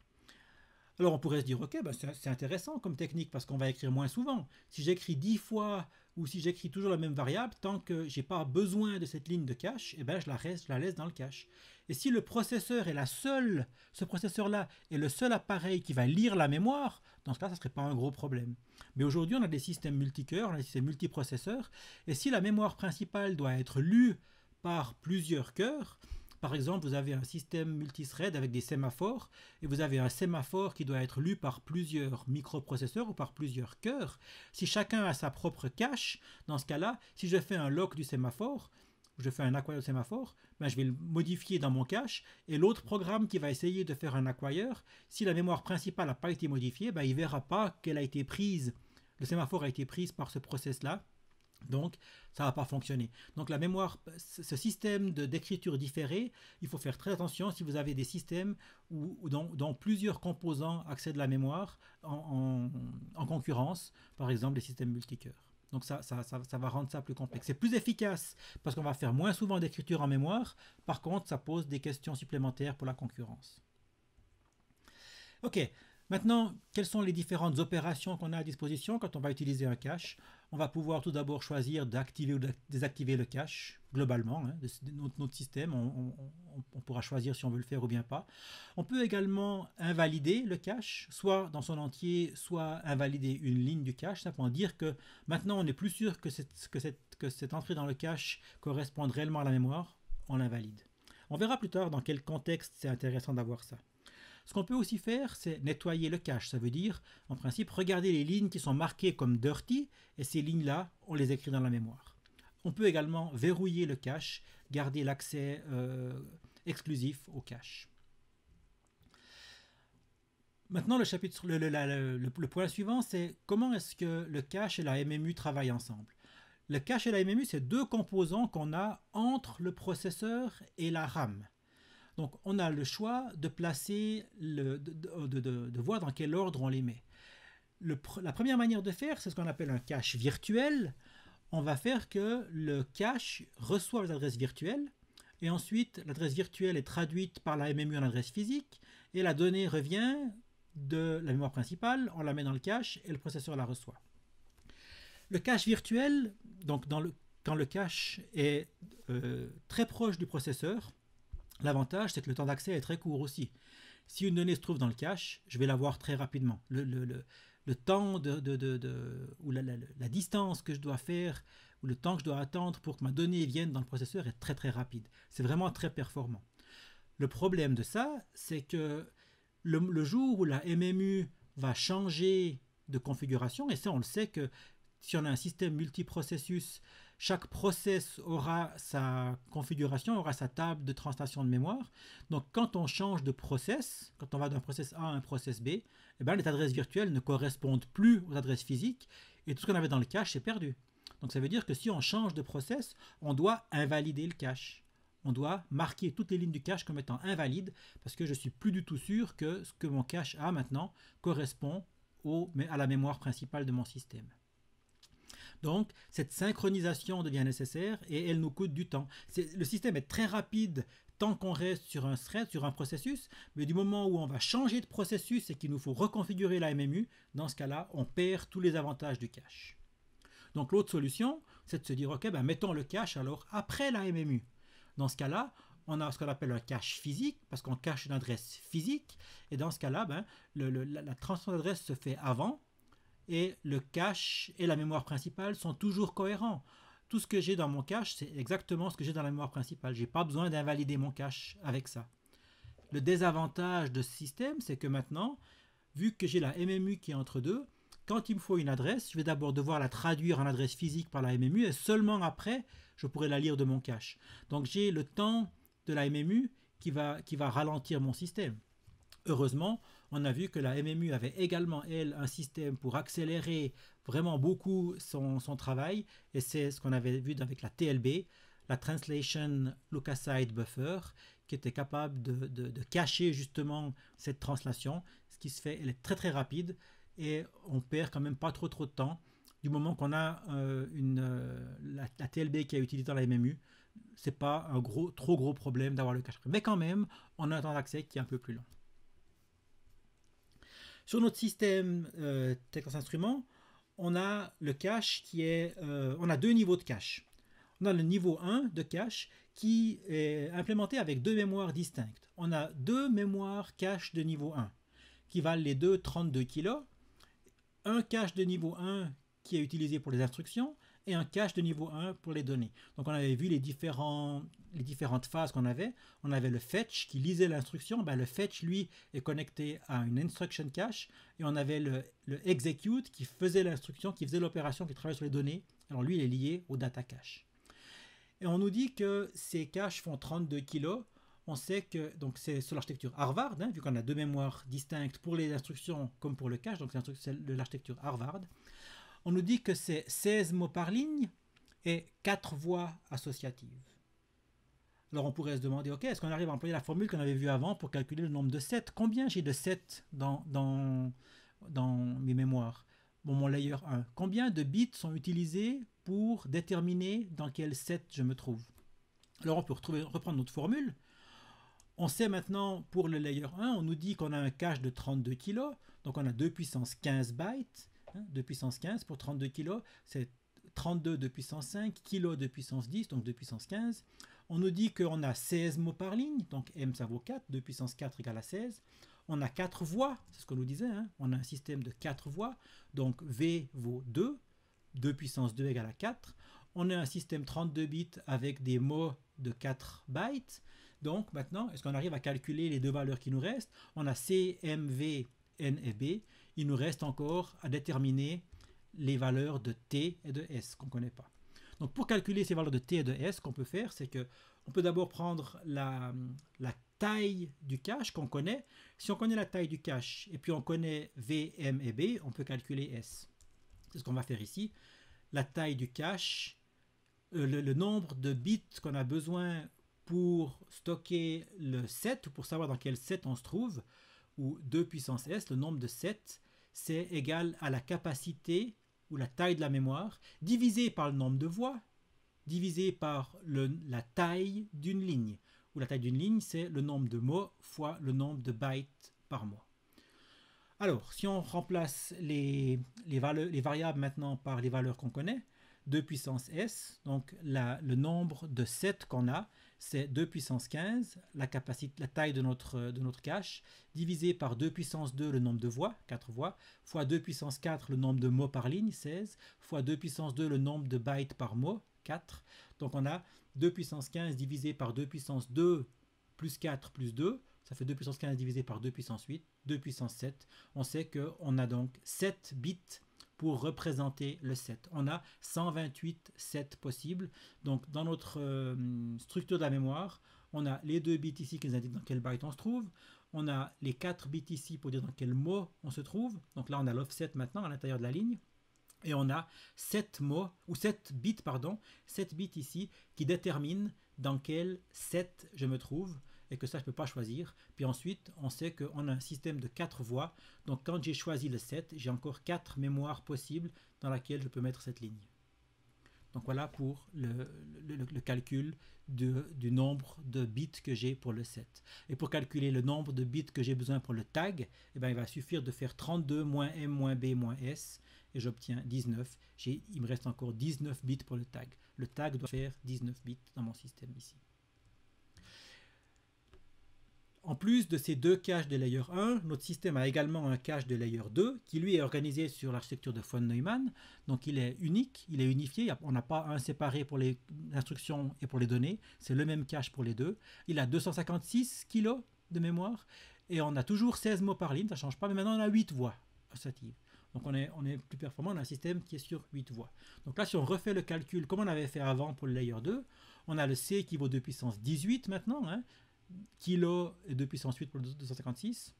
Alors on pourrait se dire, ok, ben, c'est intéressant comme technique parce qu'on va écrire moins souvent. Si j'écris dix fois ou si j'écris toujours la même variable, tant que je n'ai pas besoin de cette ligne de cache, eh ben, je la, la laisse dans le cache. Et si le processeur est la seule, ce processeur-là est le seul appareil qui va lire la mémoire, dans ce cas, ça serait pas un gros problème. Mais aujourd'hui, on a des systèmes multicœurs, on a des systèmes multiprocesseurs, et si la mémoire principale doit être lue par plusieurs cœurs, par exemple, vous avez un système multithread avec des sémaphores, et vous avez un sémaphore qui doit être lu par plusieurs microprocesseurs ou par plusieurs cœurs. Si chacun a sa propre cache, dans ce cas-là, si je fais un lock du sémaphore, je fais un acquire du sémaphore, ben je vais le modifier dans mon cache, et l'autre programme qui va essayer de faire un acquire, si la mémoire principale n'a pas été modifiée, ben il ne verra pas qu'elle a été prise, le sémaphore a été prise par ce process-là, donc, ça va pas fonctionner. Donc, la mémoire, ce système d'écriture différée, il faut faire très attention si vous avez des systèmes où, dont, plusieurs composants accèdent à la mémoire en, concurrence, par exemple des systèmes multicœurs. Donc, ça, ça, va rendre ça plus complexe. C'est plus efficace parce qu'on va faire moins souvent d'écriture en mémoire. Par contre, ça pose des questions supplémentaires pour la concurrence. Ok. Maintenant, quelles sont les différentes opérations qu'on a à disposition quand on va utiliser un cache on va pouvoir tout d'abord choisir d'activer ou de désactiver le cache, globalement, hein, notre, système. On, pourra choisir si on veut le faire ou bien pas. On peut également invalider le cache, soit dans son entier, soit invalider une ligne du cache, simplement dire que maintenant on n'est plus sûr que cette, que, cette, que cette entrée dans le cache corresponde réellement à la mémoire, on l'invalide. On verra plus tard dans quel contexte c'est intéressant d'avoir ça. Ce qu'on peut aussi faire, c'est nettoyer le cache. Ça veut dire, en principe, regarder les lignes qui sont marquées comme dirty, et ces lignes-là, on les écrit dans la mémoire. On peut également verrouiller le cache, garder l'accès euh, exclusif au cache. Maintenant, le, chapitre, le point suivant, c'est comment est-ce que le cache et la MMU travaillent ensemble Le cache et la MMU, c'est deux composants qu'on a entre le processeur et la RAM. Donc on a le choix de placer, le, de, euh, voir dans quel ordre on les met. la première manière de faire, c'est ce qu'on appelle un cache virtuel. On va faire que le cache reçoit les adresses virtuelles et ensuite l'adresse virtuelle est traduite par la MMU en adresse physique et la donnée revient de la mémoire principale, on la met dans le cache et le processeur la reçoit. Le cache virtuel, donc quand le cache est euh, très proche du processeur, L'avantage, c'est que le temps d'accès est très court aussi. Si une donnée se trouve dans le cache, je vais la voir très rapidement. Le, le, le, le temps de, de, de, de ou la, la, la, distance que je dois faire, ou le temps que je dois attendre pour que ma donnée vienne dans le processeur est très très rapide. C'est vraiment très performant. Le problème de ça, c'est que le, le jour où la MMU va changer de configuration, et ça on le sait que si on a un système multiprocessus chaque process aura sa configuration, aura sa table de translation de mémoire. Donc quand on change de process, quand on va d'un process A à un process B, eh ben, les adresses virtuelles ne correspondent plus aux adresses physiques et tout ce qu'on avait dans le cache est perdu. Donc ça veut dire que si on change de process, on doit invalider le cache. On doit marquer toutes les lignes du cache comme étant invalides parce que je suis plus du tout sûr que ce que mon cache a maintenant correspond au, à la mémoire principale de mon système. Donc cette synchronisation devient nécessaire et elle nous coûte du temps. Le système est très rapide tant qu'on reste sur un thread, sur un processus, mais du moment où on va changer de processus et qu'il nous faut reconfigurer la MMU, dans ce cas-là, on perd tous les avantages du cache. Donc l'autre solution, c'est de se dire, ok, ben, mettons le cache alors après la MMU. Dans ce cas-là, on a ce qu'on appelle un cache physique, parce qu'on cache une adresse physique, et dans ce cas-là, ben, la, la d'adresse se fait avant, et le cache et la mémoire principale sont toujours cohérents. Tout ce que j'ai dans mon cache, c'est exactement ce que j'ai dans la mémoire principale. Je n'ai pas besoin d'invalider mon cache avec ça. Le désavantage de ce système, c'est que maintenant, vu que j'ai la MMU qui est entre deux, quand il me faut une adresse, je vais d'abord devoir la traduire en adresse physique par la MMU et seulement après, je pourrai la lire de mon cache. Donc j'ai le temps de la MMU qui va, qui va ralentir mon système. Heureusement, on a vu que la MMU avait également, elle, un système pour accélérer vraiment beaucoup son, travail. Et c'est ce qu'on avait vu avec la TLB, la Translation Lookaside Buffer, qui était capable de, cacher justement cette translation. Ce qui se fait, elle est très très rapide et on perd quand même pas trop trop de temps du moment qu'on a euh, une, euh, la, TLB qui est utilisée dans la MMU, c'est pas un gros, trop gros problème d'avoir le cache. Mais quand même, on a un temps d'accès qui est un peu plus long. Sur notre système euh, Texas Instruments, on a le cache qui est. Euh, on a deux niveaux de cache. On a le niveau 1 de cache qui est implémenté avec deux mémoires distinctes. On a deux mémoires cache de niveau 1 qui valent les deux 32 kg. Un cache de niveau 1 qui est utilisé pour les instructions et un cache de niveau 1 pour les données. Donc on avait vu les, les différentes phases qu'on avait. On avait le fetch qui lisait l'instruction. Bah, le fetch, lui, est connecté à une instruction cache. Et on avait le, le execute qui faisait l'instruction, qui faisait l'opération, qui travaillait sur les données. Alors lui, il est lié au data cache. Et on nous dit que ces caches font 32 kilos on sait que donc c'est sur l'architecture Harvard, hein, vu qu'on a deux mémoires distinctes pour les instructions comme pour le cache, donc c'est l'architecture Harvard on nous dit que c'est 16 mots par ligne et 4 voix associatives. Alors on pourrait se demander, ok, est-ce qu'on arrive à employer la formule qu'on avait vue avant pour calculer le nombre de 7 Combien j'ai de 7 dans, mes mémoires Bon, mon layer 1. Combien de bits sont utilisés pour déterminer dans quel set je me trouve Alors on peut reprendre notre formule. On sait maintenant pour le layer 1, on nous dit qu'on a un cache de 32 kg, donc on a 2 puissance 15 bytes. 2 hein, de puissance 15 pour 32 kg, c'est 32 de puissance 5, kg de puissance 10, donc de puissance 15. On nous dit qu'on a 16 mots par ligne, donc M ça vaut 4, 2 puissance 4 égale à 16. On a 4 voix, c'est ce qu'on nous disait, hein. on a un système de 4 voix, donc V vaut 2, 2 puissance 2 égale à 4. On a un système 32 bits avec des mots de 4 bytes. Donc maintenant, est-ce qu'on arrive à calculer les deux valeurs qui nous restent On a C, M, V, N et B il nous reste encore à déterminer les valeurs de t et de s qu'on ne connaît pas. Donc pour calculer ces valeurs de t et de s, qu'on peut faire, c'est que on peut d'abord prendre la, taille du cache qu'on connaît. Si on connaît la taille du cache et puis on connaît v, m et b, on peut calculer s. C'est ce qu'on va faire ici. La taille du cache, euh, le, nombre de bits qu'on a besoin pour stocker le set, pour savoir dans quel set on se trouve, ou 2 puissance s, le nombre de sets, c'est égal à la capacité ou la taille de la mémoire divisé par le nombre de voix, divisé par la taille d'une ligne. Ou la taille d'une ligne, c'est le nombre de mots fois le nombre de bytes par mois. Alors, si on remplace les, variables maintenant par les valeurs qu'on connaît, 2 puissance s, donc le nombre de sets qu'on a, c'est 2 puissance 15, la, capacité, la taille de notre, de notre cache, divisé par 2 puissance 2 le nombre de voix, 4 voix, fois 2 puissance 4 le nombre de mots par ligne, 16, fois 2 puissance 2 le nombre de bytes par mot, 4. Donc on a 2 puissance 15 divisé par 2 puissance 2 plus 4 plus 2, ça fait 2 puissance 15 divisé par 2 puissance 8, 2 puissance 7. On sait qu'on a donc 7 bits pour représenter le set. On a 128 sets possibles. Donc dans notre euh, structure de la mémoire, on a les deux bits ici qui nous indiquent dans quel byte on se trouve. On a les quatre bits ici pour dire dans quel mot on se trouve. Donc là, on a l'offset maintenant à l'intérieur de la ligne. Et on a sept mots, ou 7 bits, pardon, 7 bits ici, qui déterminent dans quel set je me trouve et que ça je ne peux pas choisir. Puis ensuite, on sait qu'on a un système de 4 voies. Donc quand j'ai choisi le 7, j'ai encore 4 mémoires possibles dans laquelle je peux mettre cette ligne. Donc voilà pour le, calcul de, du nombre de bits que j'ai pour le 7. Et pour calculer le nombre de bits que j'ai besoin pour le tag, eh bien, il va suffire de faire 32 moins m moins b moins s et j'obtiens 19. Il me reste encore 19 bits pour le tag. Le tag doit faire 19 bits dans mon système ici. En plus de ces deux caches de layer 1, notre système a également un cache de layer 2 qui lui est organisé sur l'architecture de von Neumann. Donc il est unique, il est unifié, on n'a pas un séparé pour les instructions et pour les données, c'est le même cache pour les deux. Il a 256 kilos de mémoire et on a toujours 16 mots par ligne, ça ne change pas, mais maintenant on a 8 voix associatives. Donc on est, on est plus performant, on a un système qui est sur 8 voies. Donc là, si on refait le calcul comme on avait fait avant pour le layer 2, on a le C qui vaut 2 puissance 18 maintenant, hein, Kilo et depuis puissance 8 pour le 256.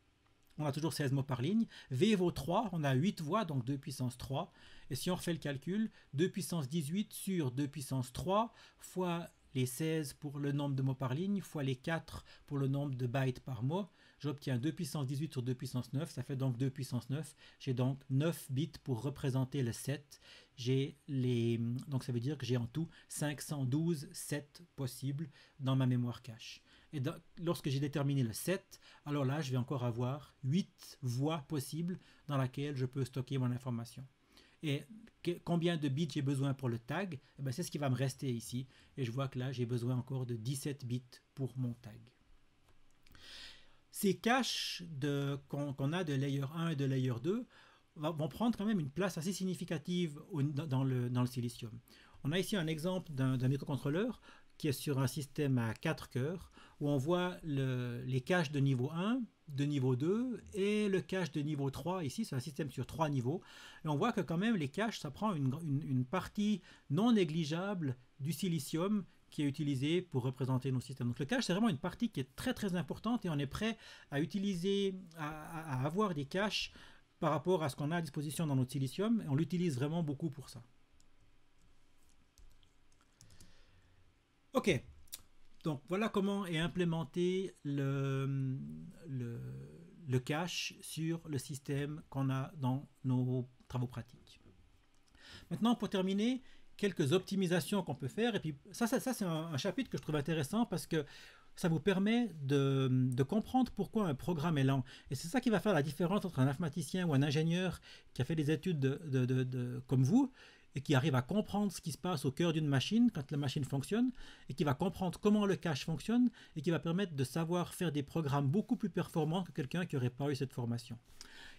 On a toujours 16 mots par ligne. V vaut 3, on a 8 voix, donc 2 puissance 3. Et si on refait le calcul, 2 puissance 18 sur 2 puissance 3 fois les 16 pour le nombre de mots par ligne, fois les 4 pour le nombre de bytes par mot, j'obtiens 2 puissance 18 sur 2 puissance 9, ça fait donc 2 puissance 9. J'ai donc 9 bits pour représenter le 7. les donc ça veut dire que j'ai en tout 512 7 possibles dans ma mémoire cache. Et lorsque j'ai déterminé le 7 alors là, je vais encore avoir 8 voies possibles dans laquelle je peux stocker mon information. Et combien de bits j'ai besoin pour le tag eh ben, C'est ce qui va me rester ici. Et je vois que là, j'ai besoin encore de 17 bits pour mon tag. Ces caches qu'on a de layer 1 et de layer 2 vont prendre quand même une place assez significative dans, le, dans le silicium. On a ici un exemple d'un microcontrôleur qui est sur un système à 4 cœurs où on voit les caches de niveau 1, de niveau 2 et le cache de niveau 3. Ici, c'est un système sur trois niveaux. Et on voit que quand même, les caches, ça prend une, partie non négligeable du silicium qui est utilisé pour représenter nos systèmes. Donc le cache, c'est vraiment une partie qui est très très importante et on est prêt à utiliser, à, avoir des caches par rapport à ce qu'on a à disposition dans notre silicium et on l'utilise vraiment beaucoup pour ça. Ok, donc voilà comment est implémenté le, cache sur le système qu'on a dans nos travaux pratiques. Maintenant, pour terminer, quelques optimisations qu'on peut faire. Et puis ça, c'est un, chapitre que je trouve intéressant parce que ça vous permet de, comprendre pourquoi un programme est lent. Et c'est ça qui va faire la différence entre un informaticien ou un ingénieur qui a fait des études de, comme vous et qui arrive à comprendre ce qui se passe au cœur d'une machine quand la machine fonctionne, et qui va comprendre comment le cache fonctionne, et qui va permettre de savoir faire des programmes beaucoup plus performants que quelqu'un qui n'aurait pas eu cette formation.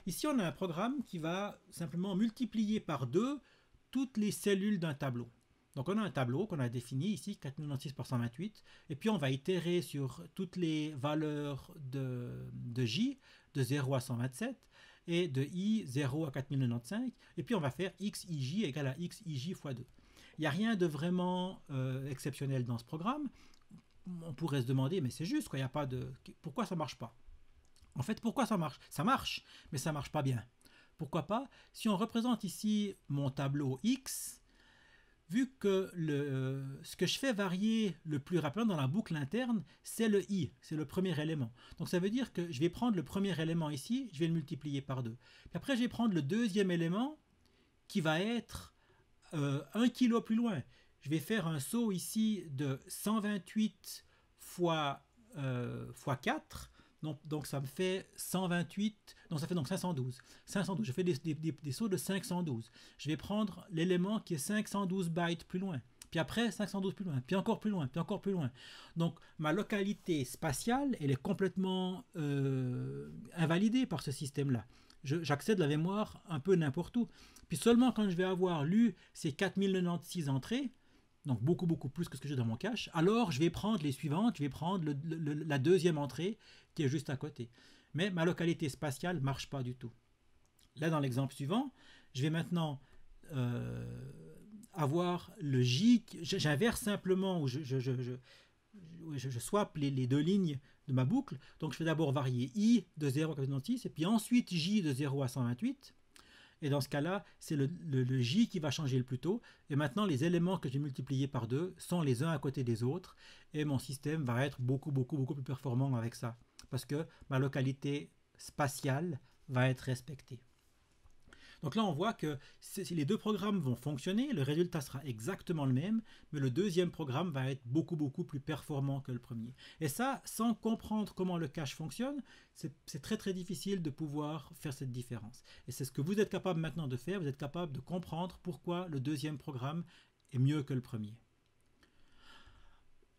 Ici, on a un programme qui va simplement multiplier par deux toutes les cellules d'un tableau. Donc on a un tableau qu'on a défini ici, 496 par 128, et puis on va itérer sur toutes les valeurs de, de J, de 0 à 127, et de i 0 à 4095, et puis on va faire xij égale à xij fois 2. Il n'y a rien de vraiment euh, exceptionnel dans ce programme. On pourrait se demander, mais c'est juste, quoi, y a pas de... pourquoi ça marche pas En fait, pourquoi ça marche Ça marche, mais ça marche pas bien. Pourquoi pas Si on représente ici mon tableau x, vu que euh, ce que je fais varier le plus rapidement dans la boucle interne, c'est le i, c'est le premier élément. Donc ça veut dire que je vais prendre le premier élément ici, je vais le multiplier par 2. après, je vais prendre le deuxième élément qui va être euh, un 1 kilo plus loin. Je vais faire un saut ici de 128 fois, euh, fois 4 donc, ça me fait 128, non, ça fait donc 512. je fais des, sauts de 512. Je vais prendre l'élément qui est 512 bytes plus loin puis après 512 plus loin, puis encore plus loin, puis encore plus loin. Donc ma localité spatiale, elle est complètement euh, invalidée par ce système-là. J'accède la mémoire un peu n'importe où. Puis seulement quand je vais avoir lu ces 4096 entrées, donc beaucoup beaucoup plus que ce que j'ai dans mon cache, alors je vais prendre les suivantes, je vais prendre la deuxième entrée qui est juste à côté. Mais ma localité spatiale ne marche pas du tout. Là, dans l'exemple suivant, je vais maintenant euh, avoir le J, j'inverse simplement, ou je, je, je, je swap les, deux lignes de ma boucle. Donc je fais d'abord varier i de 0 à 96, et puis ensuite j de 0 à 128. Et dans ce cas-là, c'est le, le, J qui va changer le plus tôt. Et maintenant, les éléments que j'ai multipliés par deux sont les uns à côté des autres. Et mon système va être beaucoup, beaucoup, beaucoup plus performant avec ça. Parce que ma localité spatiale va être respectée. Donc là, on voit que si les deux programmes vont fonctionner, le résultat sera exactement le même, mais le deuxième programme va être beaucoup, beaucoup plus performant que le premier. Et ça, sans comprendre comment le cache fonctionne, c'est très, très difficile de pouvoir faire cette différence. Et c'est ce que vous êtes capable maintenant de faire, vous êtes capable de comprendre pourquoi le deuxième programme est mieux que le premier.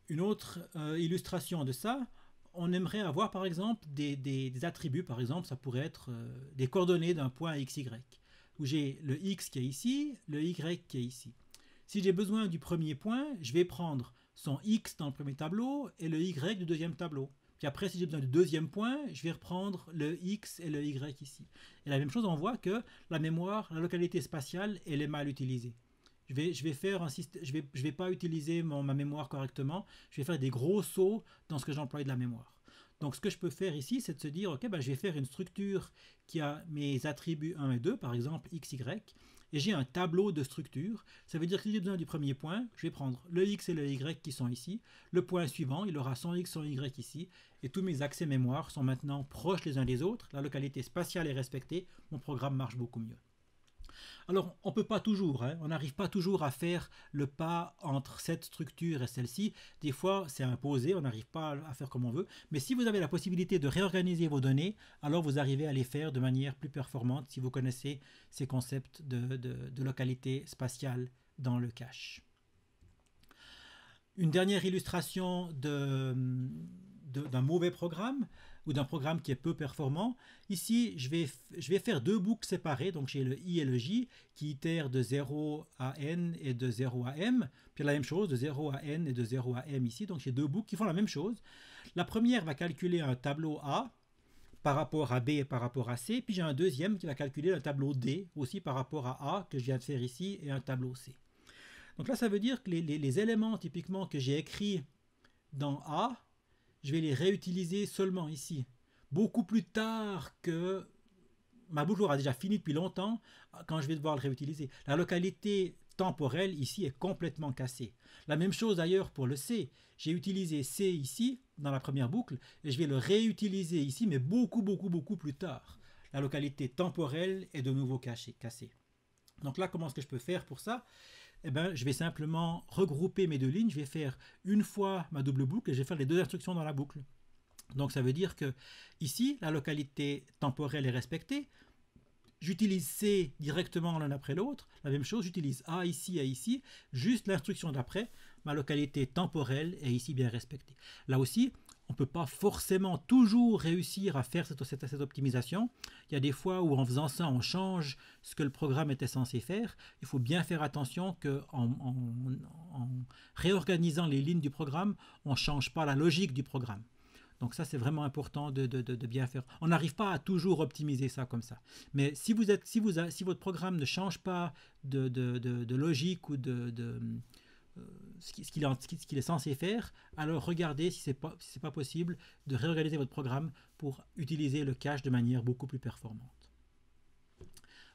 Une autre euh, illustration de ça, on aimerait avoir par exemple des, attributs, par exemple ça pourrait être euh, des coordonnées d'un point x, y où j'ai le x qui est ici, le y qui est ici. Si j'ai besoin du premier point, je vais prendre son x dans le premier tableau et le y du deuxième tableau. Puis après, si j'ai besoin du deuxième point, je vais reprendre le x et le y ici. Et la même chose, on voit que la mémoire, la localité spatiale, elle est mal utilisée. Je vais, je vais faire je vais, je vais pas utiliser ma mémoire correctement. Je vais faire des gros sauts dans ce que j'emploie de la mémoire. Donc ce que je peux faire ici, c'est de se dire, ok, ben, je vais faire une structure qui a mes attributs 1 et 2, par exemple x, y, et j'ai un tableau de structure. Ça veut dire que si j'ai besoin du premier point, je vais prendre le x et le y qui sont ici, le point suivant, il aura son x, son y ici, et tous mes accès mémoire sont maintenant proches les uns des autres, la localité spatiale est respectée, mon programme marche beaucoup mieux. Alors, on ne peut pas toujours, hein. on n'arrive pas toujours à faire le pas entre cette structure et celle-ci. Des fois, c'est imposé, on n'arrive pas à faire comme on veut. Mais si vous avez la possibilité de réorganiser vos données, alors vous arrivez à les faire de manière plus performante si vous connaissez ces concepts de, localité spatiale dans le cache. Une dernière illustration d'un mauvais programme ou d'un programme qui est peu performant. Ici, je vais, je vais faire deux boucles séparées, donc j'ai le i et le j, qui itèrent de 0 à n et de 0 à m. Puis la même chose, de 0 à n et de 0 à m ici, donc j'ai deux boucles qui font la même chose. La première va calculer un tableau A, par rapport à B et par rapport à C. Puis j'ai un deuxième qui va calculer un tableau D aussi par rapport à A que je viens de faire ici et un tableau C. Donc là, ça veut dire que les, les éléments typiquement que j'ai écrits dans A je vais les réutiliser seulement ici. Beaucoup plus tard que ma boucle aura déjà fini depuis longtemps quand je vais devoir le réutiliser. La localité temporelle ici est complètement cassée. La même chose d'ailleurs pour le C. J'ai utilisé C ici dans la première boucle et je vais le réutiliser ici mais beaucoup beaucoup beaucoup plus tard. La localité temporelle est de nouveau cassée. Donc là, comment est-ce que je peux faire pour ça eh ben, je vais simplement regrouper mes deux lignes, je vais faire une fois ma double boucle et je vais faire les deux instructions dans la boucle. Donc ça veut dire que ici, la localité temporelle est respectée. J'utilise C directement l'un après l'autre. La même chose, j'utilise A ici, A ici. Juste l'instruction d'après, ma localité temporelle est ici bien respectée. Là aussi, on ne peut pas forcément toujours réussir à faire cette, cette, optimisation. Il y a des fois où en faisant ça, on change ce que le programme était censé faire. Il faut bien faire attention qu'en en, réorganisant les lignes du programme, on ne change pas la logique du programme. Donc ça, c'est vraiment important de, de, bien faire. On n'arrive pas à toujours optimiser ça comme ça. Mais si, vous êtes, si, vous si votre programme ne change pas de, logique ou de euh, ce qu'il est, censé faire, alors regardez si ce n'est pas, possible de réorganiser votre programme pour utiliser le cache de manière beaucoup plus performante.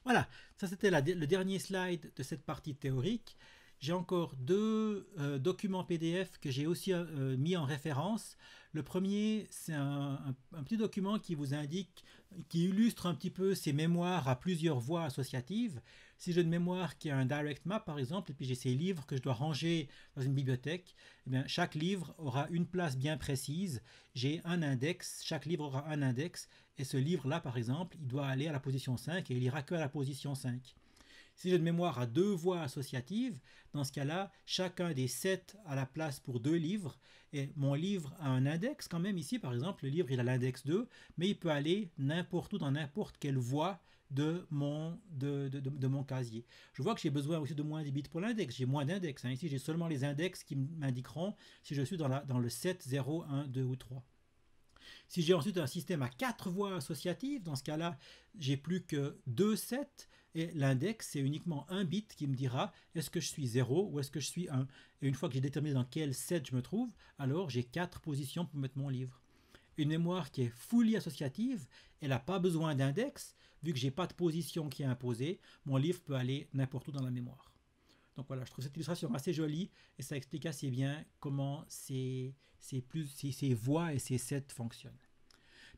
Voilà, ça c'était le dernier slide de cette partie théorique. J'ai encore deux euh, documents PDF que j'ai aussi euh, mis en référence. Le premier, c'est un, un, petit document qui vous indique, qui illustre un petit peu ces mémoires à plusieurs voies associatives. Si j'ai une mémoire qui a un direct map, par exemple, et puis j'ai ces livres que je dois ranger dans une bibliothèque, eh chaque livre aura une place bien précise. J'ai un index, chaque livre aura un index, et ce livre-là, par exemple, il doit aller à la position 5 et il ira que à la position 5. Si j'ai une mémoire à deux voies associatives, dans ce cas-là, chacun des sept a la place pour deux livres. Et mon livre a un index quand même ici, par exemple, le livre il a l'index 2, mais il peut aller n'importe où dans n'importe quelle voie de mon, de, mon casier. Je vois que j'ai besoin aussi de moins de bits pour l'index. J'ai moins d'index. Hein. Ici, j'ai seulement les index qui m'indiqueront si je suis dans, la, dans le 7, 0, 1, 2 ou 3. Si j'ai ensuite un système à quatre voies associatives, dans ce cas-là, j'ai plus que 2 sets et l'index, c'est uniquement un bit qui me dira est-ce que je suis 0 ou est-ce que je suis 1. Et une fois que j'ai déterminé dans quel set je me trouve, alors j'ai quatre positions pour mettre mon livre. Une mémoire qui est fully associative, elle n'a pas besoin d'index, vu que j'ai pas de position qui est imposée, mon livre peut aller n'importe où dans la mémoire. Donc voilà, je trouve cette illustration assez jolie et ça explique assez bien comment ces, ces, plus, si ces voix et ces sets fonctionnent.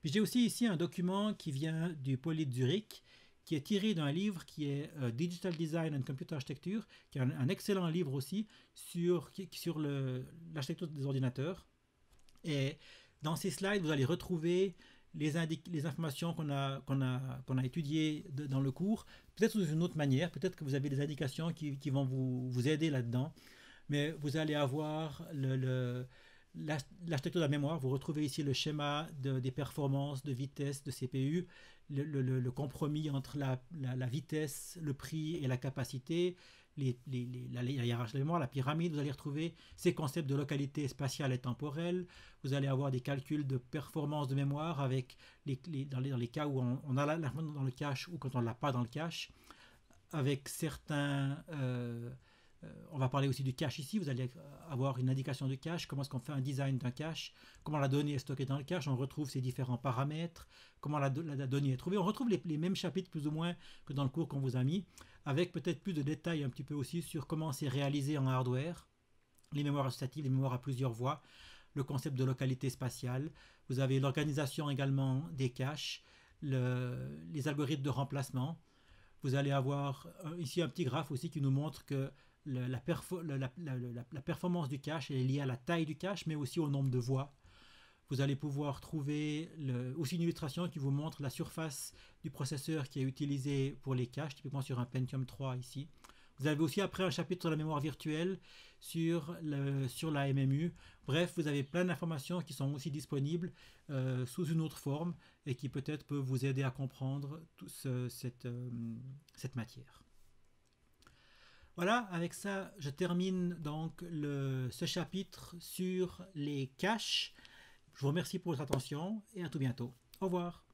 Puis j'ai aussi ici un document qui vient du Poly Zurich, qui est tiré d'un livre qui est euh, Digital Design and Computer Architecture, qui est un, excellent livre aussi sur, sur sur l'architecture des ordinateurs. Et dans ces slides, vous allez retrouver les, informations qu'on a, étudiées dans le cours, peut-être sous une autre manière, peut-être que vous avez des indications qui, vont vous, aider là-dedans, mais vous allez avoir le, l'architecture de la mémoire, vous retrouvez ici le schéma des performances de vitesse de CPU le, compromis entre la, vitesse, le prix et la capacité, les, la, mémoire, la pyramide, vous allez retrouver ces concepts de localité spatiale et temporelle. Vous allez avoir des calculs de performance de mémoire avec dans, dans, les, cas où on, on a l'information dans le cache ou quand on ne l'a pas dans le cache, avec certains, euh, euh, on va parler aussi du cache ici. Vous allez avoir une indication de cache. Comment est-ce qu'on fait un design d'un cache Comment la donnée est stockée dans le cache On retrouve ces différents paramètres. Comment la, donnée est trouvée On retrouve les, mêmes chapitres plus ou moins que dans le cours qu'on vous a mis, avec peut-être plus de détails un petit peu aussi sur comment c'est réalisé en hardware, les mémoires associatives, les mémoires à plusieurs voies, le concept de localité spatiale. Vous avez l'organisation également des caches, les algorithmes de remplacement. Vous allez avoir euh, ici un petit graphe aussi qui nous montre que la, performance du cache est liée à la taille du cache, mais aussi au nombre de voies. Vous allez pouvoir trouver aussi une illustration qui vous montre la surface du processeur qui est utilisé pour les caches, typiquement sur un Pentium 3 ici. Vous avez aussi après un chapitre sur la mémoire virtuelle, sur, sur la MMU. Bref, vous avez plein d'informations qui sont aussi disponibles euh, sous une autre forme et qui peut-être peut vous aider à comprendre tout cette, euh, cette matière. Voilà, avec ça, je termine donc ce chapitre sur les caches. Je vous remercie pour votre attention et à tout bientôt. Au revoir.